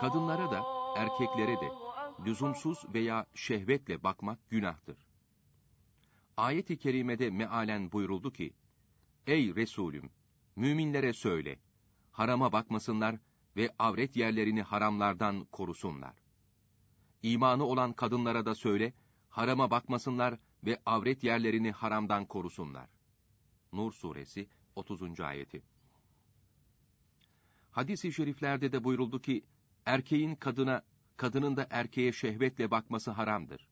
Kadınlara da, erkeklere de lüzumsuz veya şehvetle bakmak günahtır. Ayet-i kerimede mealen buyuruldu ki: Ey Resulüm, müminlere söyle, harama bakmasınlar ve avret yerlerini haramlardan korusunlar. İmanı olan kadınlara da söyle, harama bakmasınlar ve avret yerlerini haramdan korusunlar. Nur suresi 30. ayeti. Hadis-i şeriflerde de buyuruldu ki, Erkeğin kadına, kadının da erkeğe şehvetle bakması haramdır.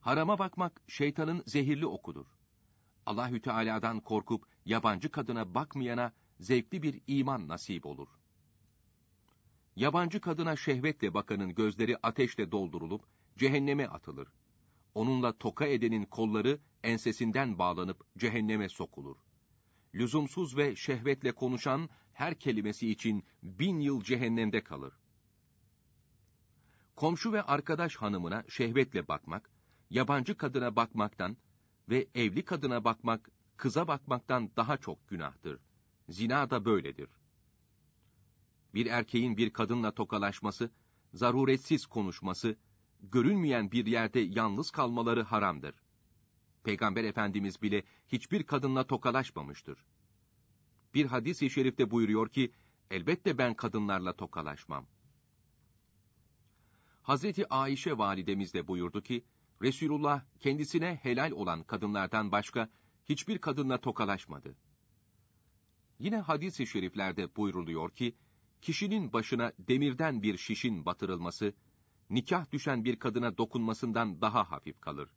Harama bakmak şeytanın zehirli okudur. Allahü Teala'dan korkup yabancı kadına bakmayana zevkli bir iman nasip olur. Yabancı kadına şehvetle bakanın gözleri ateşle doldurulup cehenneme atılır. Onunla toka edenin kolları ensesinden bağlanıp cehenneme sokulur lüzumsuz ve şehvetle konuşan her kelimesi için bin yıl cehennemde kalır. Komşu ve arkadaş hanımına şehvetle bakmak, yabancı kadına bakmaktan ve evli kadına bakmak, kıza bakmaktan daha çok günahtır. Zina da böyledir. Bir erkeğin bir kadınla tokalaşması, zaruretsiz konuşması, görünmeyen bir yerde yalnız kalmaları haramdır. Peygamber Efendimiz bile hiçbir kadınla tokalaşmamıştır. Bir hadis-i şerifte buyuruyor ki, elbette ben kadınlarla tokalaşmam. Hazreti Ayşe validemiz de buyurdu ki, Resulullah kendisine helal olan kadınlardan başka hiçbir kadınla tokalaşmadı. Yine hadis-i şeriflerde buyruluyor ki, kişinin başına demirden bir şişin batırılması, nikah düşen bir kadına dokunmasından daha hafif kalır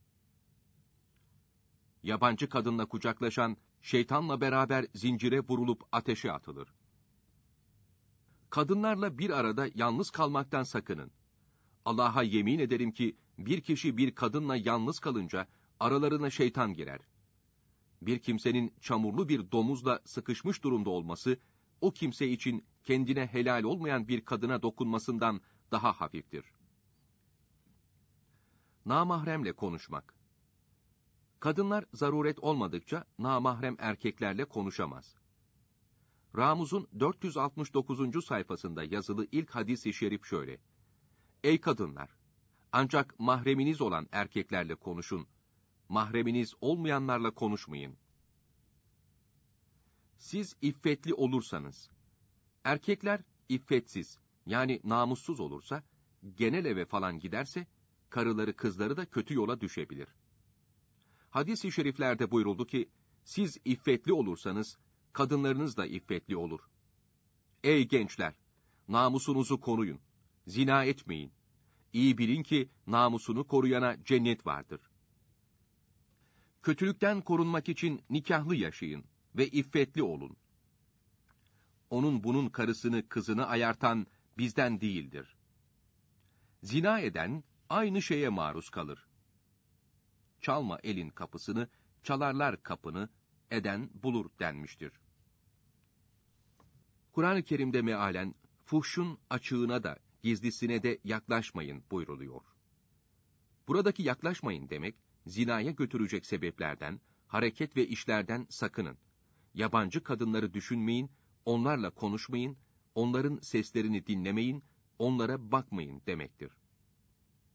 yabancı kadınla kucaklaşan şeytanla beraber zincire vurulup ateşe atılır. Kadınlarla bir arada yalnız kalmaktan sakının. Allah'a yemin ederim ki bir kişi bir kadınla yalnız kalınca aralarına şeytan girer. Bir kimsenin çamurlu bir domuzla sıkışmış durumda olması o kimse için kendine helal olmayan bir kadına dokunmasından daha hafiftir. Namahremle konuşmak Kadınlar zaruret olmadıkça namahrem erkeklerle konuşamaz. Ramuz'un 469. sayfasında yazılı ilk hadis-i şerif şöyle. Ey kadınlar! Ancak mahreminiz olan erkeklerle konuşun. Mahreminiz olmayanlarla konuşmayın. Siz iffetli olursanız, erkekler iffetsiz yani namussuz olursa, genel eve falan giderse, karıları kızları da kötü yola düşebilir. Hadis-i şeriflerde buyuruldu ki, siz iffetli olursanız, kadınlarınız da iffetli olur. Ey gençler! Namusunuzu koruyun. Zina etmeyin. İyi bilin ki namusunu koruyana cennet vardır. Kötülükten korunmak için nikahlı yaşayın ve iffetli olun. Onun bunun karısını kızını ayartan bizden değildir. Zina eden aynı şeye maruz kalır çalma elin kapısını, çalarlar kapını, eden bulur denmiştir. Kur'an-ı Kerim'de mealen, fuhşun açığına da, gizlisine de yaklaşmayın buyruluyor. Buradaki yaklaşmayın demek, zinaya götürecek sebeplerden, hareket ve işlerden sakının. Yabancı kadınları düşünmeyin, onlarla konuşmayın, onların seslerini dinlemeyin, onlara bakmayın demektir.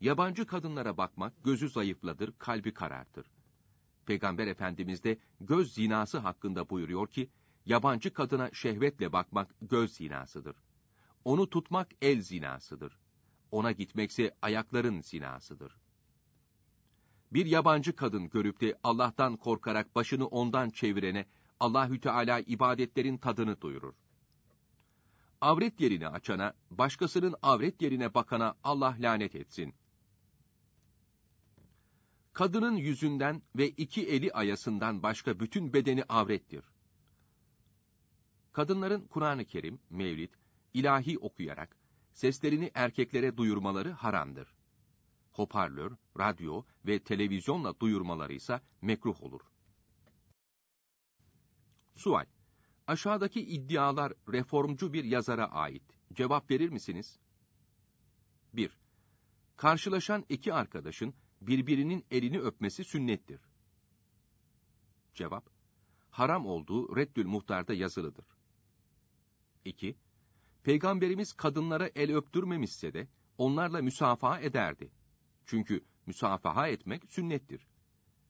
Yabancı kadınlara bakmak gözü zayıfladır, kalbi karartır. Peygamber Efendimiz de göz zinası hakkında buyuruyor ki, yabancı kadına şehvetle bakmak göz zinasıdır. Onu tutmak el zinasıdır. Ona gitmekse ayakların zinasıdır. Bir yabancı kadın görüp de Allah'tan korkarak başını ondan çevirene Allahü Teala ibadetlerin tadını duyurur. Avret yerini açana, başkasının avret yerine bakana Allah lanet etsin kadının yüzünden ve iki eli ayasından başka bütün bedeni avrettir. Kadınların Kur'an-ı Kerim, Mevlid, ilahi okuyarak seslerini erkeklere duyurmaları haramdır. Hoparlör, radyo ve televizyonla duyurmaları ise mekruh olur. Sual Aşağıdaki iddialar reformcu bir yazara ait. Cevap verir misiniz? 1. Karşılaşan iki arkadaşın birbirinin elini öpmesi sünnettir. Cevap, haram olduğu Reddül Muhtar'da yazılıdır. 2. Peygamberimiz kadınlara el öptürmemişse de onlarla müsafaha ederdi. Çünkü müsafaha etmek sünnettir.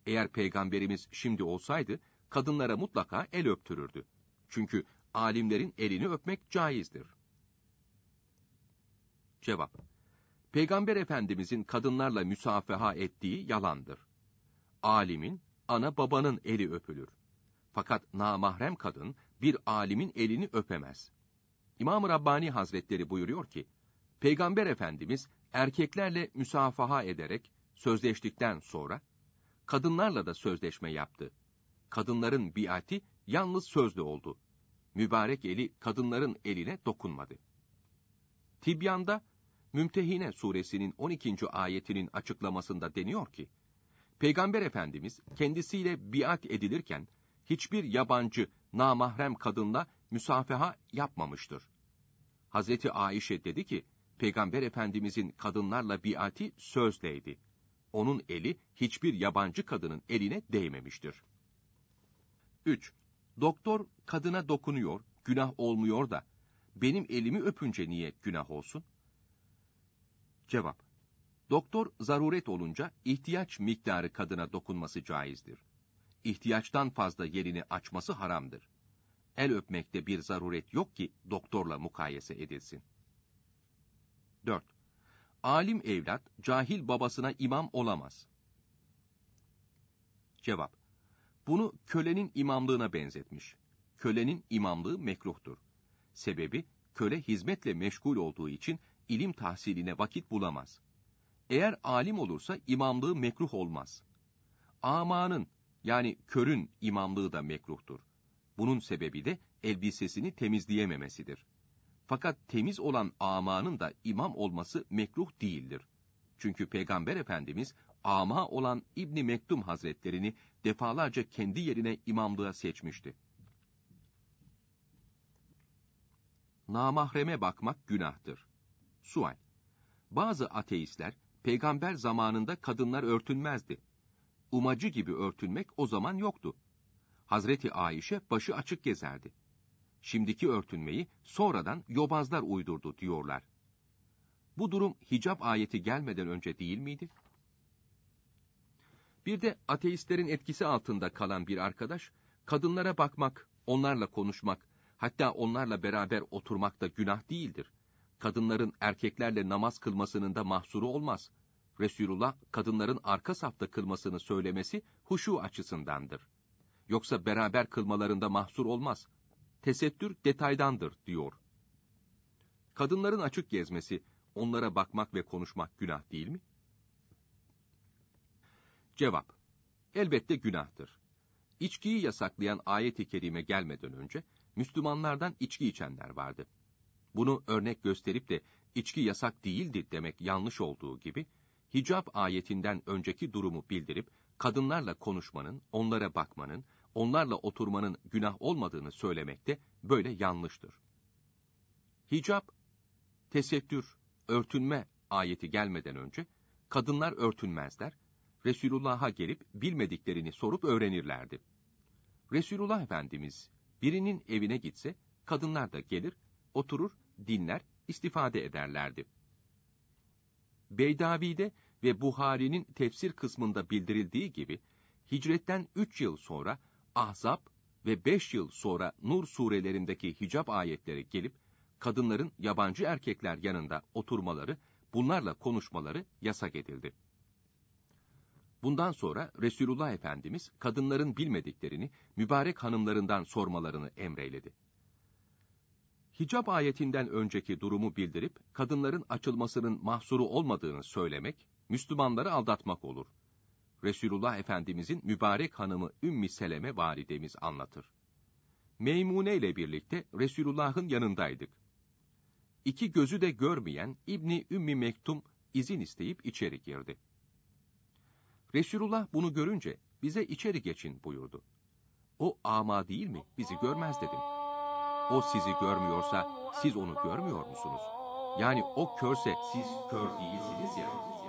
Eğer peygamberimiz şimdi olsaydı kadınlara mutlaka el öptürürdü. Çünkü alimlerin elini öpmek caizdir. Cevap Peygamber Efendimizin kadınlarla müsafaha ettiği yalandır. Alimin, ana babanın eli öpülür. Fakat namahrem kadın bir alimin elini öpemez. i̇mam Rabbani Hazretleri buyuruyor ki, Peygamber Efendimiz erkeklerle müsafaha ederek sözleştikten sonra, kadınlarla da sözleşme yaptı. Kadınların biati yalnız sözlü oldu. Mübarek eli kadınların eline dokunmadı. Tibyanda Mümtehine suresinin 12. ayetinin açıklamasında deniyor ki, Peygamber Efendimiz kendisiyle biat edilirken, hiçbir yabancı, namahrem kadınla müsafaha yapmamıştır. Hazreti Aişe dedi ki, Peygamber Efendimizin kadınlarla biati sözleydi. Onun eli hiçbir yabancı kadının eline değmemiştir. 3. Doktor kadına dokunuyor, günah olmuyor da, benim elimi öpünce niye günah olsun? Cevap. Doktor zaruret olunca ihtiyaç miktarı kadına dokunması caizdir. İhtiyaçtan fazla yerini açması haramdır. El öpmekte bir zaruret yok ki doktorla mukayese edilsin. 4. Alim evlat cahil babasına imam olamaz. Cevap. Bunu kölenin imamlığına benzetmiş. Kölenin imamlığı mekruhtur. Sebebi köle hizmetle meşgul olduğu için ilim tahsiline vakit bulamaz. Eğer alim olursa imamlığı mekruh olmaz. Amanın yani körün imamlığı da mekruhtur. Bunun sebebi de elbisesini temizleyememesidir. Fakat temiz olan amanın da imam olması mekruh değildir. Çünkü Peygamber Efendimiz ama olan İbni Mektum Hazretlerini defalarca kendi yerine imamlığa seçmişti. Namahreme bakmak günahtır. Sual. Bazı ateistler peygamber zamanında kadınlar örtünmezdi. Umacı gibi örtünmek o zaman yoktu. Hazreti Ayşe başı açık gezerdi. Şimdiki örtünmeyi sonradan yobazlar uydurdu diyorlar. Bu durum hicap ayeti gelmeden önce değil miydi? Bir de ateistlerin etkisi altında kalan bir arkadaş, kadınlara bakmak, onlarla konuşmak, hatta onlarla beraber oturmak da günah değildir kadınların erkeklerle namaz kılmasının da mahsuru olmaz. Resulullah kadınların arka safta kılmasını söylemesi huşu açısındandır. Yoksa beraber kılmalarında mahsur olmaz. Tesettür detaydandır diyor. Kadınların açık gezmesi, onlara bakmak ve konuşmak günah değil mi? Cevap: Elbette günahtır. İçkiyi yasaklayan ayet-i kerime gelmeden önce Müslümanlardan içki içenler vardı bunu örnek gösterip de içki yasak değildir demek yanlış olduğu gibi, hicab ayetinden önceki durumu bildirip, kadınlarla konuşmanın, onlara bakmanın, onlarla oturmanın günah olmadığını söylemek de böyle yanlıştır. Hicap, tesettür, örtünme ayeti gelmeden önce, kadınlar örtünmezler, Resulullah'a gelip bilmediklerini sorup öğrenirlerdi. Resulullah Efendimiz birinin evine gitse, kadınlar da gelir, oturur dinler, istifade ederlerdi. Beydavi'de ve Buhari'nin tefsir kısmında bildirildiği gibi, hicretten üç yıl sonra Ahzab ve beş yıl sonra Nur surelerindeki hicab ayetleri gelip, kadınların yabancı erkekler yanında oturmaları, bunlarla konuşmaları yasak edildi. Bundan sonra Resulullah Efendimiz kadınların bilmediklerini mübarek hanımlarından sormalarını emreyledi hicab ayetinden önceki durumu bildirip kadınların açılmasının mahsuru olmadığını söylemek, Müslümanları aldatmak olur. Resulullah Efendimizin mübarek hanımı Ümmü Seleme validemiz anlatır. Meymune ile birlikte Resulullah'ın yanındaydık. İki gözü de görmeyen İbni Ümmi Mektum izin isteyip içeri girdi. Resulullah bunu görünce bize içeri geçin buyurdu. O ama değil mi bizi görmez dedim.'' O sizi görmüyorsa siz onu görmüyor musunuz? Yani o körse siz kör değilsiniz ya.